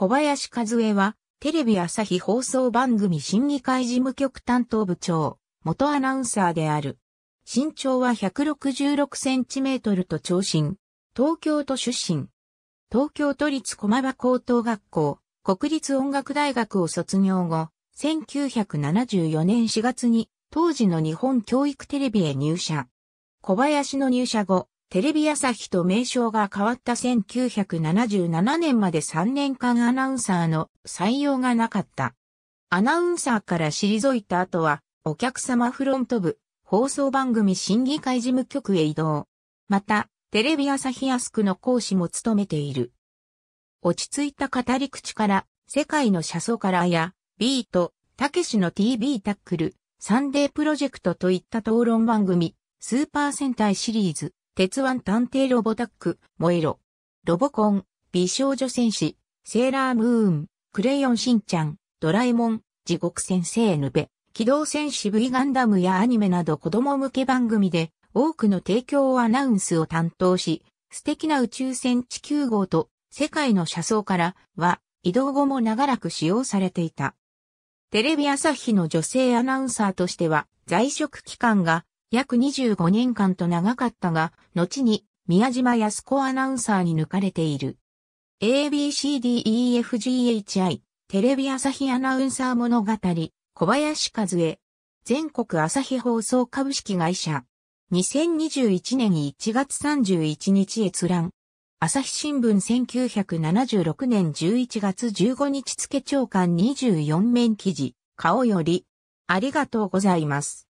小林和恵は、テレビ朝日放送番組審議会事務局担当部長、元アナウンサーである。身長は166センチメートルと長身。東京都出身。東京都立駒場高等学校、国立音楽大学を卒業後、1974年4月に当時の日本教育テレビへ入社。小林の入社後、テレビ朝日と名称が変わった1977年まで3年間アナウンサーの採用がなかった。アナウンサーから退いた後は、お客様フロント部、放送番組審議会事務局へ移動。また、テレビ朝日アスクの講師も務めている。落ち着いた語り口から、世界の車窓からや、ビート、たけしの TV タックル、サンデープロジェクトといった討論番組、スーパー戦隊シリーズ、鉄腕探偵ロボタック、モえろ。ロボコン、美少女戦士、セーラームーン、クレヨンしんちゃん、ドラえもん、地獄先生ヌベ、機動戦士 V ガンダムやアニメなど子供向け番組で多くの提供アナウンスを担当し、素敵な宇宙船地球号と世界の車窓からは移動後も長らく使用されていた。テレビ朝日の女性アナウンサーとしては在職期間が約25年間と長かったが、後に宮島康子アナウンサーに抜かれている。ABCDEFGHI テレビ朝日アナウンサー物語小林和恵全国朝日放送株式会社2021年1月31日閲覧朝日新聞1976年11月15日付長官24面記事顔よりありがとうございます。